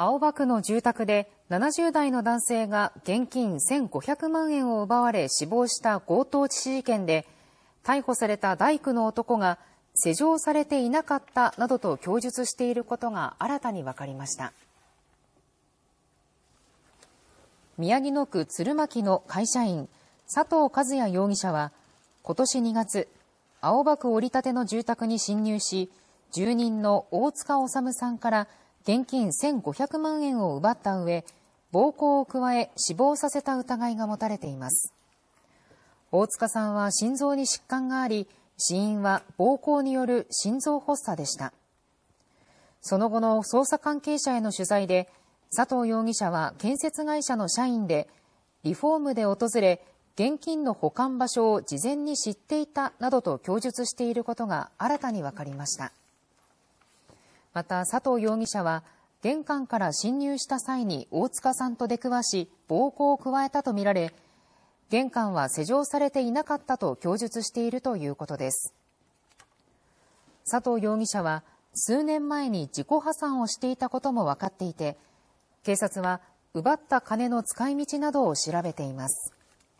青葉区の住宅で70代の男性が現金1500万円を奪われ死亡した強盗致死事件で逮捕された大工の男が施錠されていなかったなどと供述していることが新たに分かりました宮城野区鶴巻の会社員佐藤和也容疑者は今年2月青葉区折立の住宅に侵入し住人の大塚治さんから現金1500万円を奪った上、暴行を加え死亡させた疑いが持たれています。大塚さんは心臓に疾患があり、死因は暴行による心臓発作でした。その後の捜査関係者への取材で、佐藤容疑者は建設会社の社員で、リフォームで訪れ、現金の保管場所を事前に知っていたなどと供述していることが新たに分かりました。また佐藤容疑者は玄関から侵入した際に大塚さんと出くわし暴行を加えたとみられ玄関は施錠されていなかったと供述しているということです佐藤容疑者は数年前に自己破産をしていたことも分かっていて警察は奪った金の使い道などを調べています